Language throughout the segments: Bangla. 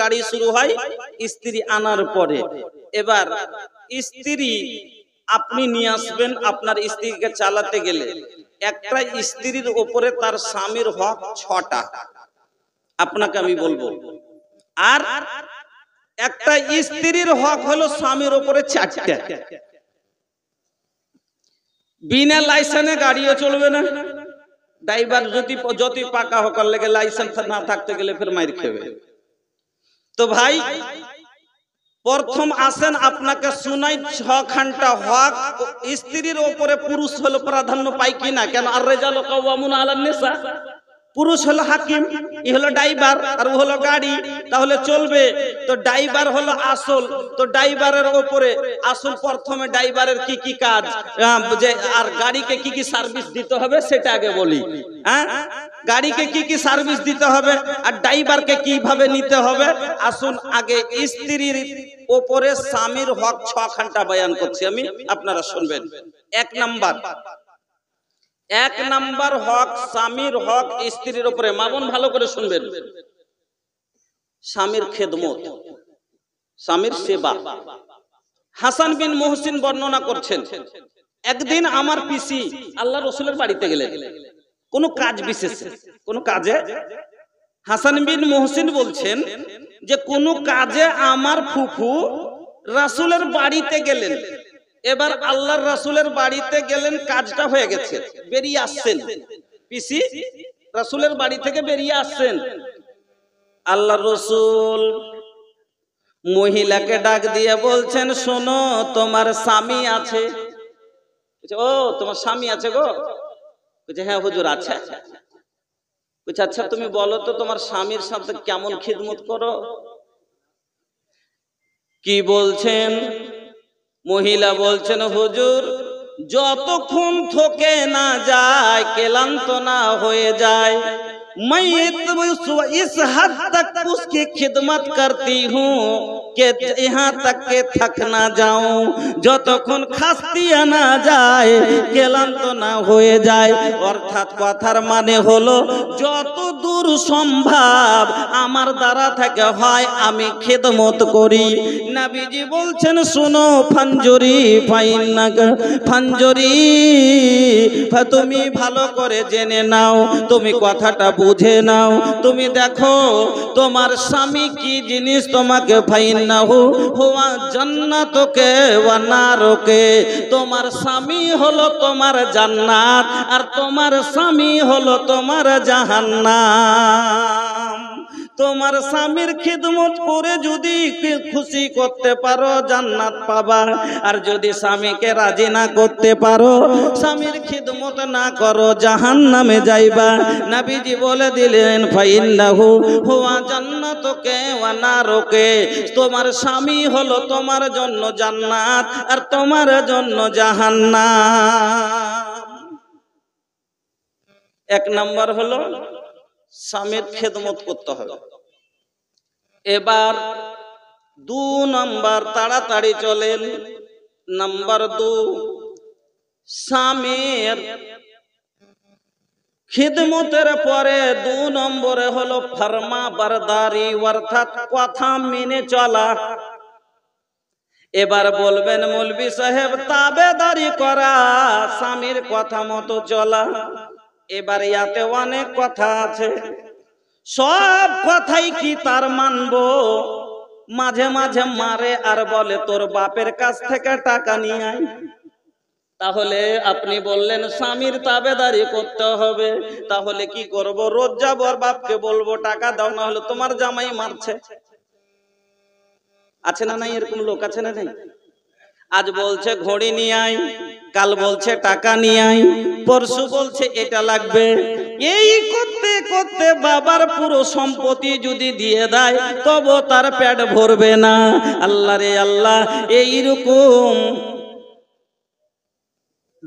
গাড়ি শুরু হয় স্ত্রী আনার পরে এবার স্ত্রী আপনি নিয়ে আসবেন আপনার স্ত্রীকে চালাতে গেলে একটা স্ত্রীর উপরে তার স্বামীর হক ছটা আপনাকে আমি বলবো আর একটা স্ত্রীর হক হলো স্বামীর ওপরে চারটা বিনা লাইসেন্সে গাড়িও চলবে না ড্রাইভার যদি যদি পাকা হকার লেগে লাইসেন্স না থাকতে গেলে ফের মাইর খেবে তো ভাই প্রথম আসেন আপনাকে শুনাই ছ খানটা হক স্ত্রীর ওপরে পুরুষ হলো প্রাধান্য পাই কিনা কেন আর রেজাল কাউমুন আলান্নেসা পুরুষ হলো হাকিম ই হলো ড্রাইভার আর ও হলো গাড়ি তাহলে চলবে তো ড্রাইভার হলো আসল তো ড্রাইভারের ওপরে আসল প্রথমে ড্রাইভারের কি কি কাজ যে আর গাড়িকে কি কি সার্ভিস দিতে হবে সেটা আগে বলি হ্যাঁ গাড়িকে কি কি সার্ভিস দিতে হবে আর ড্রাইভারকে কিভাবে নিতে হবে আসুন আগে স্ত্রীর ওপরে স্বামীর হক ছখানটা বয়ান করছি আমি আপনারা শুনবেন এক নাম্বার এক নাম্বার হক স্বামীর হক স্ত্রীর উপরে মামন ভালো করে শুনবেন স্বামীর খেদমত স্বামীর সেবা হাসান বিন মোহসিন বর্ণনা করছেন একদিন আমার পিসি আল্লাহ রসুলের বাড়িতে গেলেন কোন কাজ বিশেষ কোনো কাজে হাসান বিন মোহসিন বলছেন যে কোন কাজে আমার ফুফু রাসুলের বাড়িতে গেলেন এবার আল্লাহর রাসুলের বাড়িতে গেলেন কাজটা হয়ে গেছে বেরিয়ে আসছেন পিসি রাসুলের বাড়ি থেকে বেরিয়ে আসছেন আল্লাহ রসুল মহিলাকে ডাক দিয়ে বলছেন শোনো তোমার স্বামী আছে ও তোমার স্বামী আছে গো বলছে হ্যাঁ হুজুর আছে বলছে আচ্ছা তুমি বলো তো তোমার স্বামীর সাথে কেমন খিদমত করো কি বলছেন মহিলা বলছেন হুজুর যতক্ষণ থকে না যায় ক্লান্ত না হয়ে যায় मैं इस हद तक उसकी खिदमत करती हूँ के यहाँ तक के थक ना যাও যতক্ষণ খাস্তিয়া না যায় ক্লান্ত না হয়ে যায় অর্থাৎ কথার মানে হলো যত দূর সম্ভব আমার দ্বারা থেকে হয় আমি খেদমত করি নাবিজি বলছেন শুনো ফাঞ্জুরি ফাইনা ফাঞ্জুরি তুমি ভালো করে জেনে নাও তুমি কথাটা বুঝে নাও তুমি দেখো তোমার স্বামী কি জিনিস তোমাকে ফাইন না হু হওয়া জান্নাতকে ওয়ানারকে তোমার স্বামী হলো তোমার জান্নাত আর তোমার স্বামী হলো তোমার জাহান্নাত তোমার স্বামীর খিদমত করে যদি খুশি করতে পারো জান্নাত পাবা আর যদি স্বামীকে রাজি না করতে পারো স্বামীর খিদমত না করো জাহান নামে যাইবা নাবিজি বলে দিলেন ফাইল্লাহু হুয়া জান্নাতকে ওয়া নারকে তোমার স্বামী হলো তোমার জন্য জান্নাত আর তোমার জন্য জাহান্নাম এক নম্বর হলো স্বামীর খেদমত করতে হবে এবার দু নাম্বার তাড়াতাড়ি চলেন নাম্বার দু স্বামীর খিদমতের পরে দু নম্বরে হলো ফার্মা বারদারি অর্থাৎ কথা মেনে চলা এবার বলবেন মৌলবি সাহেব তাবেদারি করা স্বামীর কথা মতো চলা এবার ইয়াতে অনেক কথা আছে সব কথাই কি তার মানব মাঝে মাঝে মারে আর বলে তোর বাপের কাছ থেকে টাকা নিয়ে আয় তাহলে আপনি বললেন স্বামীর তাবেদারি করতে হবে তাহলে কি করব রোজ যাবো আর বাপকে বলবো টাকা দাও না হলে তোমার জামাই মারছে আছে না নাই এরকম লোক আছে না নাই আজ বলছে ঘড়ি নিয়ে কাল বলছে টাকা নিয়ে আয় পরশু বলছে এটা লাগবে এই করতে করতে বাবার পুরো সম্পত্তি যদি দিয়ে দেয় তবে তার পেট ভরবে না আল্লাহ রে আল্লাহ এইরকম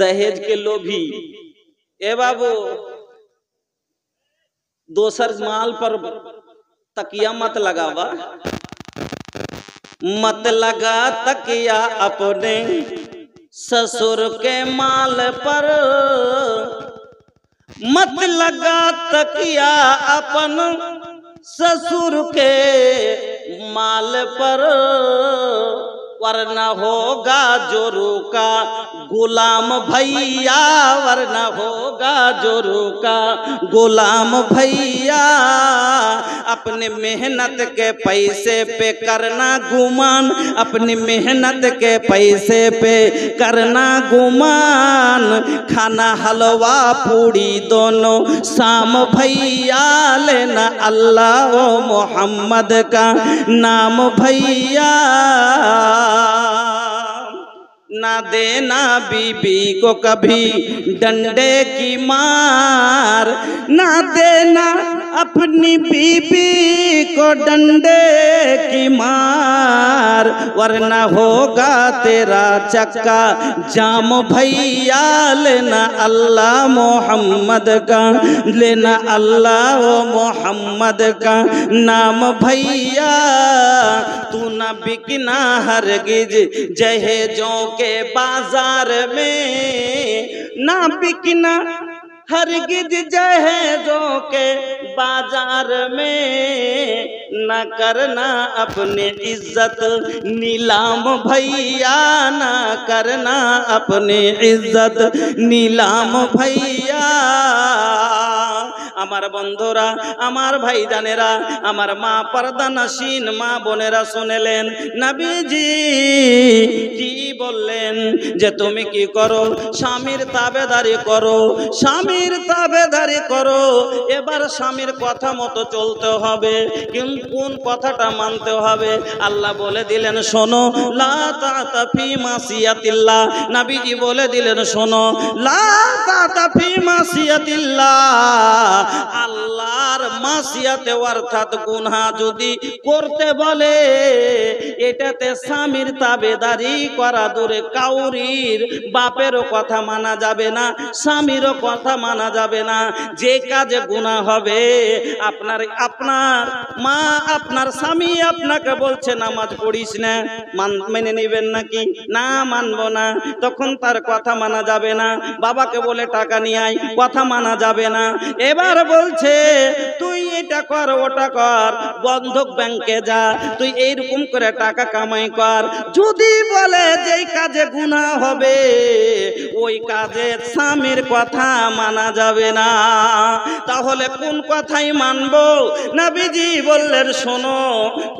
দহেজকে লোভী এ বাবু দোসার মাল পর তাকিয়া মত লাগাবা मत लगा तकिया अपने ससुर के माल पर मत लगा तकिया अपन ससुर के माल पर वरना होगा जोरू का गुलाम भैया वरना होगा जोरू का गुलाम भैया अपने मेहनत के पैसे पे करना गुमान अपनी मेहनत के पैसे पे करना गुमान खाना हलवा पूड़ी दोनों शाम भैया लेना अल्लाह मोहम्मद का नाम भैया Ah. ना देना बीबी को कभी डंडे की मार ना देना अपनी बीबी को डंडे की मार वरना होगा तेरा चक्का जाम भैया लेना अल्लाह मोहम्मद का लेना अल्लाह मोहम्मद का नाम भैया तू ना बिकना हरगिज जहे जो के के बाजार में ना बिकना हर गिज जहेजो के बाजार में न करना अपने इज्जत नीलाम भैया न करना अपने इज्जत नीलाम भैया আমার বন্ধুরা আমার ভাইজানেরা আমার মা পর্দানাসীন মা বোনেরা শুনেলেন নাবিজি কি বললেন যে তুমি কি করো স্বামীর তাবেদারি করো স্বামীর তাবেদারি করো এবার স্বামীর কথা মতো চলতে হবে কিন্তু কোন কথাটা মানতে হবে আল্লাহ বলে দিলেন শোনো লা নাবিজি বলে দিলেন শোনো লা আল্লাহর মাসিয়াতে অর্থাৎ গুনা যদি করতে বলে এটাতে স্বামীর তাবেদারি করা দূরে কাউরির বাপেরও কথা মানা যাবে না স্বামীরও কথা মানা যাবে না যে কাজে গুণা হবে আপনার আপনার মা আপনার স্বামী আপনাকে বলছে নামাজ পড়িস না মেনে নেবেন নাকি না মানব না তখন তার কথা মানা যাবে না বাবাকে বলে টাকা নিয়ে আয় কথা মানা যাবে না এবার আর বলছে তুই এটা কর ওটা কর বন্ধক ব্যাংকে যা তুই এইরকম করে টাকা কামাই কর যদি বলে যে কাজে গুণা হবে ওই কাজে স্বামীর কথা মানা যাবে না তাহলে কোন কথাই মানবো না বিজি বললেন শোনো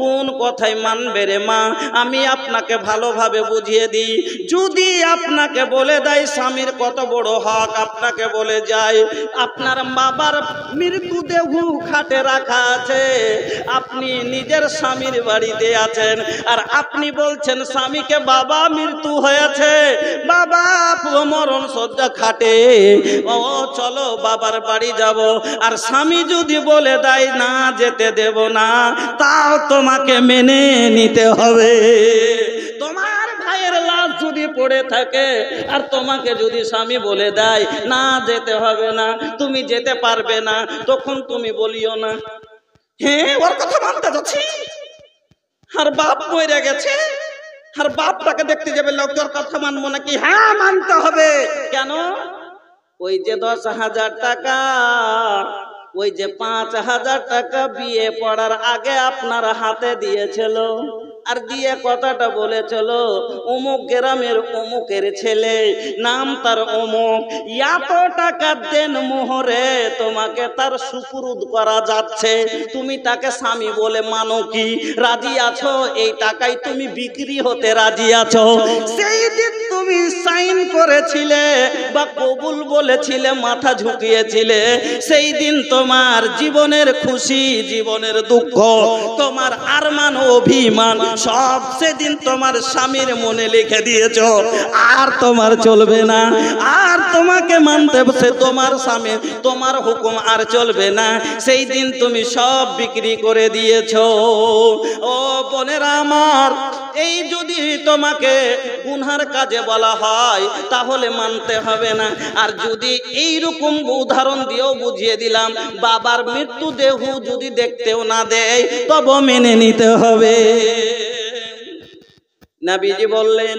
কোন কথাই মানবে রে মা আমি আপনাকে ভালোভাবে বুঝিয়ে দিই যদি আপনাকে বলে দেয় স্বামীর কত বড় হক আপনাকে বলে যায় আপনার বাবার মৃত্যুদেহ খাটে রাখা আছে আপনি নিজের স্বামীর বাড়িতে আছেন আর আপনি বলছেন স্বামীকে বাবা মৃত্যু হয়েছে বাবা মরণ শয্যা খাটে ও চলো বাবার বাড়ি যাব আর স্বামী যদি বলে দেয় না যেতে দেব না তাও তোমাকে মেনে নিতে হবে পড়ে থাকে আর তোমাকে যদি স্বামী বলে দেয় না যেতে হবে না তুমি যেতে পারবে না তখন তুমি বলিও না হ্যাঁ ওর কথা মানতে যাচ্ছি আর বাপ মরে গেছে আর বাপটাকে দেখতে যাবে লোক তোর কথা মানবো নাকি হ্যাঁ মানতে হবে কেন ওই যে দশ হাজার টাকা ওই যে পাঁচ হাজার টাকা বিয়ে পড়ার আগে আপনার হাতে দিয়েছিল আর দিয়ে কথাটা বলে চলো অমুক গ্রামের অমুকের ছেলে নাম তার অমুক এত টাকা দেন মোহরে তোমাকে তার সুপুরুদ করা যাচ্ছে তুমি তাকে স্বামী বলে মানো কি রাজি আছো এই টাকায় তুমি বিক্রি হতে রাজি আছো সেই দিন তুমি সাইন করেছিলে বা কবুল বলেছিলে মাথা ঝুঁকিয়েছিলে সেই দিন তোমার জীবনের খুশি জীবনের দুঃখ তোমার আরমান অভিমান সব সেদিন তোমার স্বামীর মনে লিখে দিয়েছ আর তোমার চলবে না আর তোমাকে মানতে সে তোমার স্বামী তোমার হুকুম আর চলবে না সেই দিন তুমি সব বিক্রি করে দিয়েছ ও বোনেরা আমার এই যদি তোমাকে উনার কাজে বলা হয় তাহলে মানতে হবে না আর যদি এই রকম উদাহরণ দিয়েও বুঝিয়ে দিলাম বাবার মৃত্যু দেহ যদি দেখতেও না দেয় তব মেনে নিতে হবে নাবিজি বললেন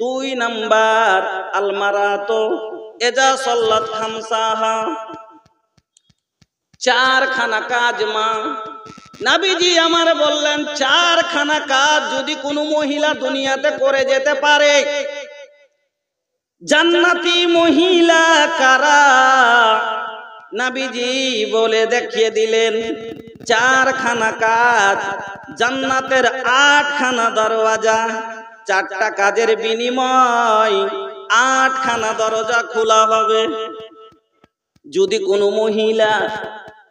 দুই নাম্বার তো এজা সল্লাত খামসাহা চারখানা কাজ মা নাবিজি আমার বললেন চারখানা কাজ যদি কোনো মহিলা দুনিয়াতে করে যেতে পারে জান্নাতি মহিলা কারা নাবিজি বলে দেখিয়ে দিলেন চারখানা কাজ জান্নাতের আটখানা দরওয়াজা চারটা কাজের বিনিময় আটখানা দরজা খোলা হবে যদি কোনো মহিলা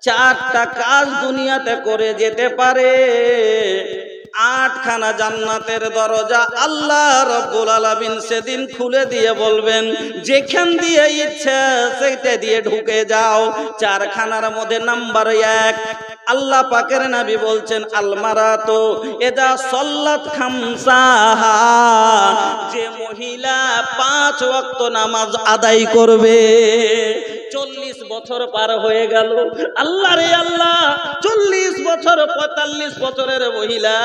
চারটা কাজ দুনিয়াতে করে যেতে পারে আটখানা জান্নাতের দরজা আল্লাহ রব্বুল আলামিন সেদিন খুলে দিয়ে বলবেন যেখান দিয়ে ইচ্ছে সেটা দিয়ে ঢুকে যাও চারখানার মধ্যে নাম্বার এক আল্লাহ পাকের নাবি বলছেন আলমারা তো এটা সল্লাত খামসাহা যে মহিলা পাঁচ ওয়াক্ত নামাজ আদায় করবে বছর পার হয়ে গেল আল্লাহ রে আল্লাহ চল্লিশ বছর পঁয়তাল্লিশ বছরের মহিলা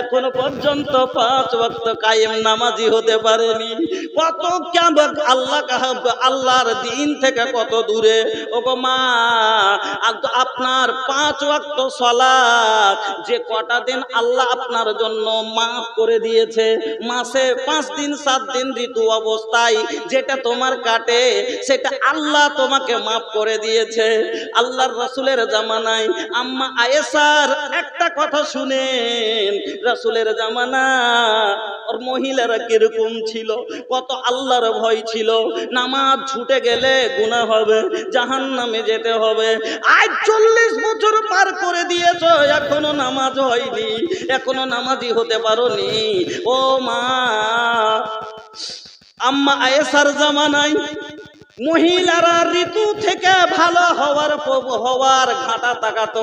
এখন পর্যন্ত পাঁচ বক্ত কায়েম নামাজি হতে পারেনি কত কেমন আল্লাহ আল্লাহর দিন থেকে কত দূরে ও মা আপনার পাঁচ ওয়াক্ত সলা যে কটা দিন আল্লাহ আপনার জন্য মাফ করে দিয়েছে মাসে পাঁচ দিন সাত দিন ঋতু অবস্থায় যেটা তোমার কাটে সেটা আল্লাহ তোমাকে মাফ করে করে দিয়েছে আল্লাহর রসুলের জামানায় আম্মা আয়েসার একটা কথা শুনেন রসুলের জামানা ওর মহিলারা কিরকম ছিল কত আল্লাহর ভয় ছিল নামাজ ছুটে গেলে গুণা হবে জাহান নামে যেতে হবে আজ চল্লিশ বছর পার করে দিয়েছ এখনো নামাজ হয়নি এখনো নামাজই হতে পারোনি ও মা আম্মা আয়েসার জামানায় মহিলারা ঋতু থেকে ভালো হওয়ার হওয়ার ঘাটা তাকাত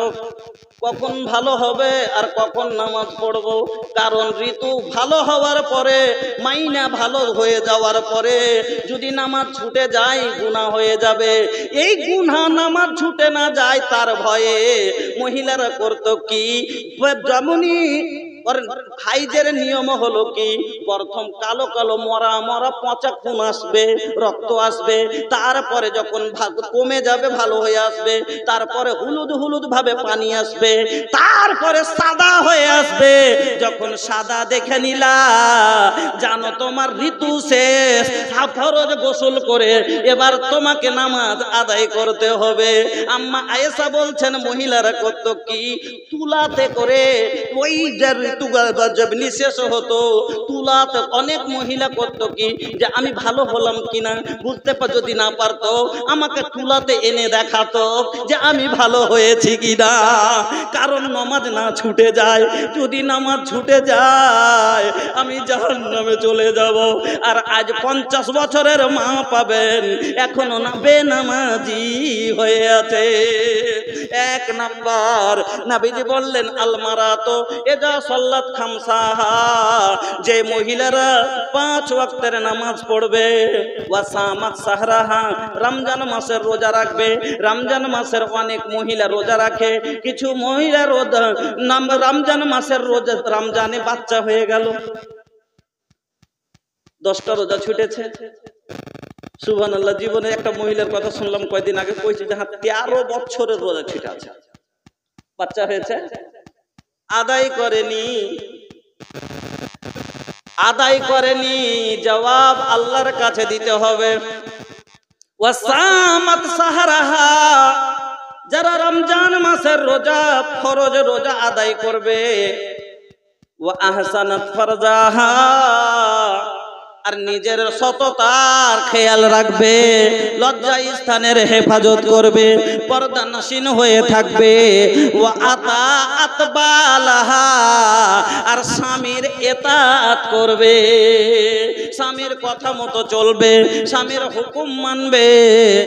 কখন ভালো হবে আর কখন নামাজ পড়ব কারণ ঋতু ভালো হওয়ার পরে মাইনা ভালো হয়ে যাওয়ার পরে যদি নামাজ ছুটে যায় গুণা হয়ে যাবে এই গুণা নামাজ ছুটে না যায় তার ভয়ে মহিলারা করতো কি যেমনই ভাইজের নিয়ম হলো কি প্রথম কালো কালো মরা মরা পচা খুন আসবে রক্ত আসবে তারপরে যখন কমে যাবে ভালো হয়ে আসবে তারপরে হলুদ হলুদ ভাবে পানি আসবে তারপরে সাদা হয়ে আসবে যখন সাদা দেখে নিলা জানো তোমার ঋতু শেষ হাফরজ গোসল করে এবার তোমাকে নামাজ আদায় করতে হবে আম্মা আয়েসা বলছেন মহিলারা কত কি তুলাতে করে ওই নিঃশেষ হতো তুলাতে অনেক মহিলা করত কি যে আমি ভালো হলাম কিনা বুঝতে পার যদি না পারতো আমাকে তুলাতে এনে দেখাতো যে আমি ভালো হয়েছি কিনা কারণ নামাজ না ছুটে যায় যদি নামাজ ছুটে যায় আমি জাহান নামে চলে যাব আর আজ পঞ্চাশ বছরের মা পাবেন এখনো না বেনামাজি হয়ে আছে এক নাম্বার নাবিজি বললেন আলমারা তো এজা সল সাল্লাত যে মহিলারা পাঁচ ওয়াক্তের নামাজ পড়বে রমজান মাসের রোজা রাখবে রমজান মাসের অনেক মহিলা রোজা রাখে কিছু মহিলা রোজা রমজান মাসের রোজা রমজানে বাচ্চা হয়ে গেল দশটা রোজা ছুটেছে সুভান আল্লাহ জীবনে একটা মহিলার কথা শুনলাম কয়দিন আগে কইছে যে তেরো বছরের রোজা ছুটে আছে বাচ্চা হয়েছে আদায় করেনি আদায় করেনি জবাব আল্লাহর কাছে দিতে হবে সাহারাহা যারা রমজান মাসের রোজা ফরজ রোজা আদায় করবে ও আহসানাত ফরজাহা আর নিজের সততার খেয়াল রাখবে লজ্জা স্থানের হেফাজত করবে পর্দানাসীন হয়ে থাকবে ও আতা আতবালাহা আর স্বামীর এতাত করবে স্বামীর কথা মতো চলবে স্বামীর হুকুম মানবে